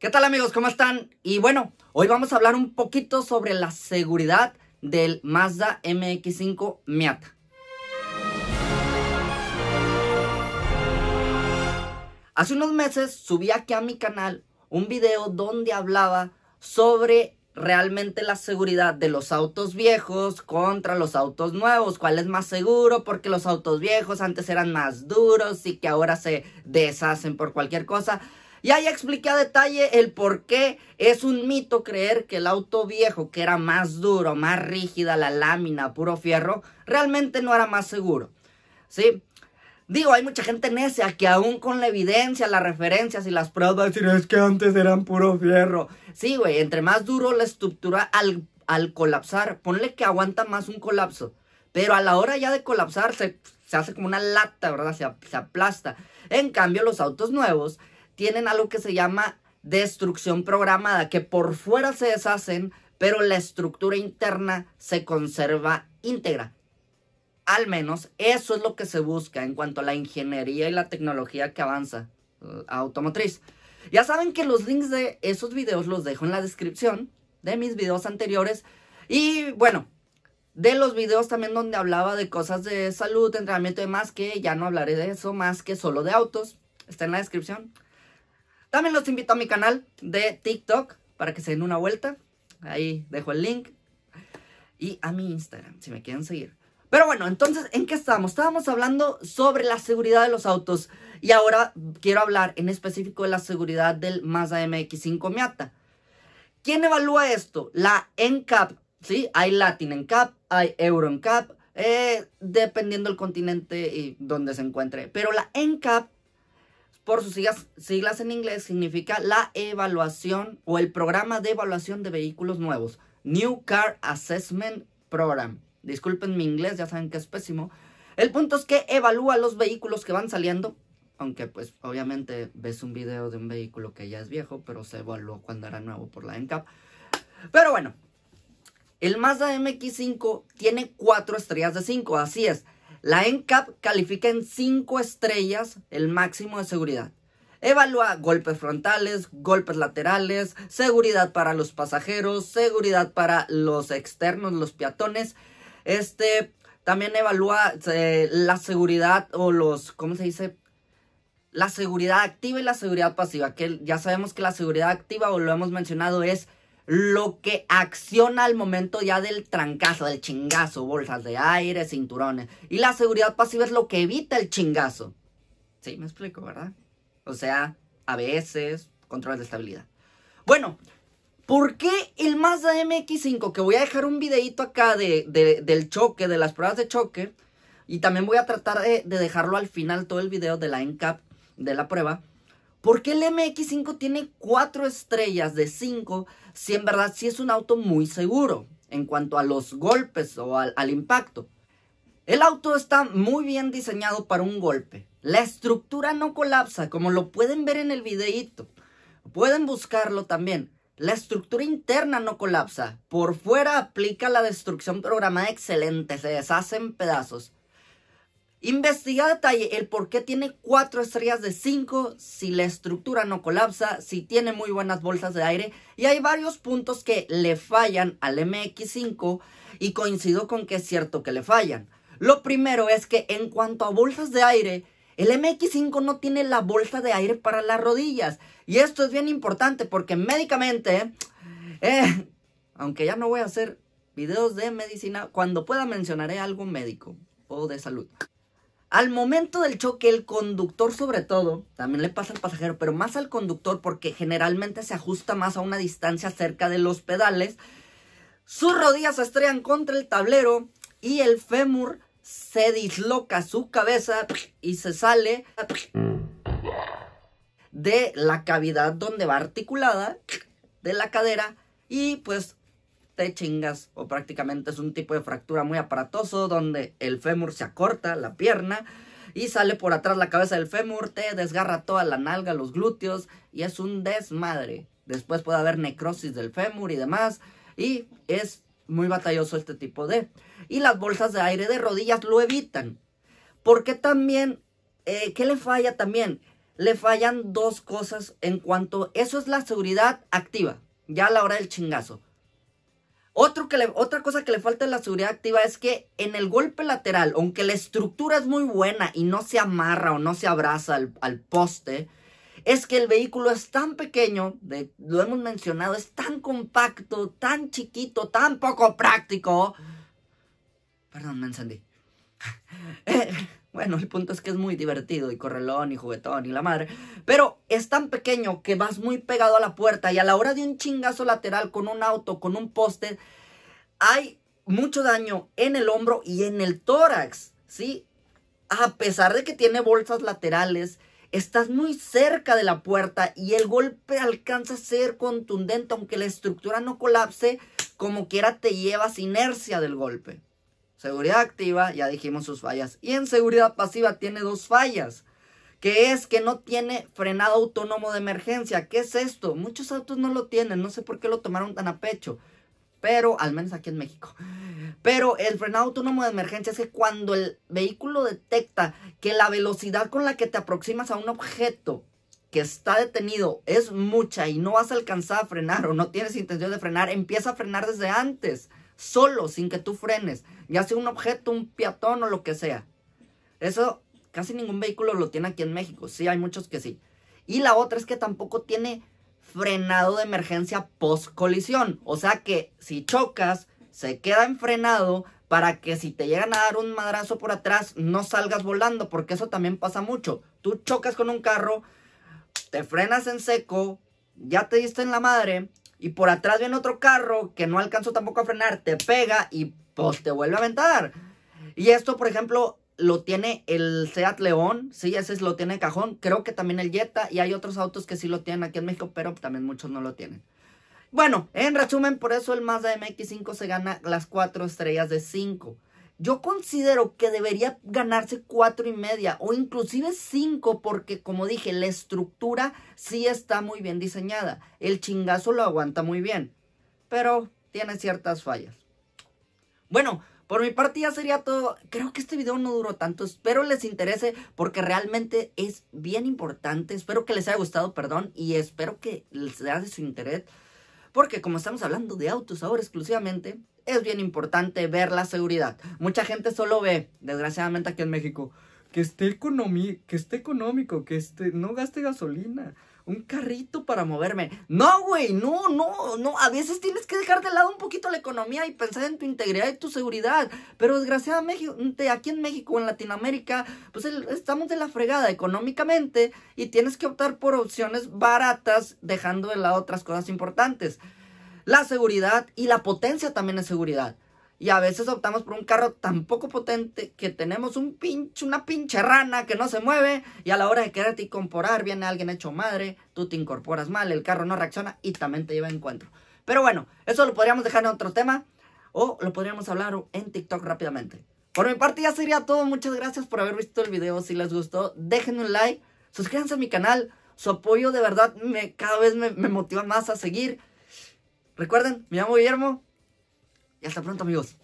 ¿Qué tal amigos? ¿Cómo están? Y bueno, hoy vamos a hablar un poquito sobre la seguridad del Mazda MX5 Miata. Hace unos meses subí aquí a mi canal un video donde hablaba sobre realmente la seguridad de los autos viejos contra los autos nuevos, cuál es más seguro, porque los autos viejos antes eran más duros y que ahora se deshacen por cualquier cosa. Y ahí expliqué a detalle el por qué es un mito creer que el auto viejo, que era más duro, más rígida la lámina, puro fierro, realmente no era más seguro. ¿Sí? Digo, hay mucha gente necia que aún con la evidencia, las referencias y las pruebas decir, es que antes eran puro fierro. Sí, güey, entre más duro la estructura al, colapsar, ponle que aguanta más un colapso. Pero a la hora ya de colapsar se, hace como una lata, ¿verdad? Se, se aplasta. En cambio, los autos nuevos tienen algo que se llama destrucción programada, que por fuera se deshacen, pero la estructura interna se conserva íntegra. Al menos eso es lo que se busca en cuanto a la ingeniería y la tecnología que avanza eh, automotriz. Ya saben que los links de esos videos los dejo en la descripción de mis videos anteriores. Y bueno, de los videos también donde hablaba de cosas de salud, entrenamiento y demás, que ya no hablaré de eso más que solo de autos. Está en la descripción. También los invito a mi canal de TikTok para que se den una vuelta. Ahí dejo el link. Y a mi Instagram, si me quieren seguir. Pero bueno, entonces, ¿en qué estábamos? Estábamos hablando sobre la seguridad de los autos. Y ahora quiero hablar en específico de la seguridad del Mazda MX-5 Miata. ¿Quién evalúa esto? La NCAP, ¿sí? Hay Latin NCAP, hay Euro NCAP, eh, dependiendo del continente y donde se encuentre. Pero la NCAP por sus siglas, en inglés, significa la evaluación o el programa de evaluación de vehículos nuevos, New Car Assessment Program. Disculpen mi inglés, ya saben que es pésimo. El punto es que evalúa los vehículos que van saliendo, aunque pues obviamente ves un video de un vehículo que ya es viejo, pero se evaluó cuando era nuevo por la NCAP. Pero bueno, el Mazda MX5 tiene cuatro estrellas de 5, así es. La NCAP califica en 5 estrellas el máximo de seguridad. Evalúa golpes frontales, golpes laterales, seguridad para los pasajeros, seguridad para los externos, los peatones. Este también evalúa eh, la seguridad o los, ¿cómo se dice? La seguridad activa y la seguridad pasiva, ya sabemos que la seguridad activa, o lo hemos mencionado, es lo que acciona al momento ya del trancazo, del chingazo, bolsas de aire, cinturones. Y la seguridad pasiva es lo que evita el chingazo. Sí, me explico, ¿verdad? O sea, veces controles de estabilidad. Bueno, ¿Por qué el Mazda MX5? Que voy a dejar un videito acá del choque, de las pruebas de choque. Y también voy a tratar de, de, dejarlo al final todo el video de la NCAP de la prueba. ¿Por qué el MX5 tiene cuatro estrellas de cinco, si en verdad sí es un auto muy seguro en cuanto a los golpes o al, impacto? El auto está muy bien diseñado para un golpe. La estructura no colapsa, como lo pueden ver en el videíto. Pueden buscarlo también. La estructura interna no colapsa. Por fuera aplica la destrucción programada excelente, se deshacen pedazos detalle el por qué tiene cuatro estrellas de 5, si la estructura no colapsa, si tiene muy buenas bolsas de aire y hay varios puntos que le fallan al MX5 y coincido con que es cierto que le fallan. Lo primero es que en cuanto a bolsas de aire, el MX5 no tiene la bolsa de aire para las rodillas y esto es bien importante porque médicamente, eh, aunque ya no voy a hacer videos de medicina, cuando pueda mencionaré algo médico o de salud. Al momento del choque, el conductor sobre todo, también le pasa al pasajero, pero más al conductor porque generalmente se ajusta más a una distancia cerca de los pedales, sus rodillas se estrellan contra el tablero y el fémur se disloca su cabeza y se sale de la cavidad donde va articulada de la cadera y pues te chingas o prácticamente es un tipo de fractura muy aparatoso donde el fémur se acorta, la pierna y sale por atrás la cabeza del fémur, te desgarra toda la nalga, los glúteos y es un desmadre. Después puede haber necrosis del fémur y demás y es muy batalloso este tipo de. Y las bolsas de aire de rodillas lo evitan. Porque también, Que eh, ¿qué le falla también? Le fallan dos cosas en cuanto, eso es la seguridad activa, ya a la hora del chingazo que otra cosa que le falta en la seguridad activa es que en el golpe lateral, aunque la estructura es muy buena y no se amarra o no se abraza al, poste, es que el vehículo es tan pequeño, lo hemos mencionado, es tan compacto, tan chiquito, tan poco práctico. Perdón, me encendí. Eh, bueno, el punto es que es muy divertido y correlón y juguetón y la madre. Pero es tan pequeño que vas muy pegado a la puerta y a la hora de un chingazo lateral con un auto, con un poste, hay mucho daño en el hombro y en el tórax, ¿sí? A pesar de que tiene bolsas laterales, estás muy cerca de la puerta y el golpe alcanza a ser contundente, aunque la estructura no colapse, como quiera te llevas inercia del golpe. Seguridad activa, ya dijimos sus fallas. Y en seguridad pasiva tiene dos fallas, que es que no tiene frenado autónomo de emergencia. ¿Qué es esto? Muchos autos no lo tienen, no sé por qué lo tomaron tan a pecho. Pero, al menos aquí en México. Pero el frenado autónomo de emergencia es que cuando el vehículo detecta que la velocidad con la que te aproximas a un objeto que está detenido es mucha y no vas a alcanzar a frenar o no tienes intención de frenar, empieza a frenar desde antes solo, sin que tú frenes, ya sea un objeto, un peatón o lo que sea. Eso casi ningún vehículo lo tiene aquí en México, sí, hay muchos que sí. Y la otra es que tampoco tiene frenado de emergencia post colisión, o sea que si chocas, se queda enfrenado para que si te llegan a dar un madrazo por atrás, no salgas volando, porque eso también pasa mucho. Tú chocas con un carro, te frenas en seco, ya te diste en la madre, y por atrás viene otro carro que no alcanzó tampoco a frenar, te pega y pues te vuelve a aventar. Y esto, por ejemplo, lo tiene el Seat León, sí, ese lo tiene Cajón, creo que también el Jetta y hay otros autos que sí lo tienen aquí en México, pero también muchos no lo tienen. Bueno, en resumen, por eso el Mazda MX5 se gana las 4 estrellas de 5. Yo considero que debería ganarse cuatro y media o inclusive cinco porque, como dije, la estructura sí está muy bien diseñada. El chingazo lo aguanta muy bien, pero tiene ciertas fallas. Bueno, por mi parte ya sería todo. Creo que este video no duró tanto. Espero les interese porque realmente es bien importante. Espero que les haya gustado, perdón, y espero que les dé su interés. Porque como estamos hablando de autos ahora exclusivamente, es bien importante ver la seguridad. Mucha gente solo ve, desgraciadamente aquí en México, que esté, que esté económico, que esté, no gaste gasolina un carrito para moverme. No, güey, no, no, no. A veces tienes que dejar de lado un poquito la economía y pensar en tu integridad y tu seguridad. Pero desgraciadamente aquí en México, en Latinoamérica, pues estamos de la fregada económicamente y tienes que optar por opciones baratas dejando de lado otras cosas importantes. La seguridad y la potencia también es seguridad. Y a veces optamos por un carro tan poco potente que tenemos un pinche, una pinche rana que no se mueve y a la hora de quererte incorporar viene alguien hecho madre, tú te incorporas mal, el carro no reacciona y también te lleva a encuentro. Pero bueno, eso lo podríamos dejar en otro tema o lo podríamos hablar en TikTok rápidamente. Por mi parte ya sería todo, muchas gracias por haber visto el video, si les gustó dejen un like, suscríbanse a mi canal, su apoyo de verdad me, cada vez me, me motiva más a seguir. Recuerden, me llamo Guillermo, y hasta pronto amigos.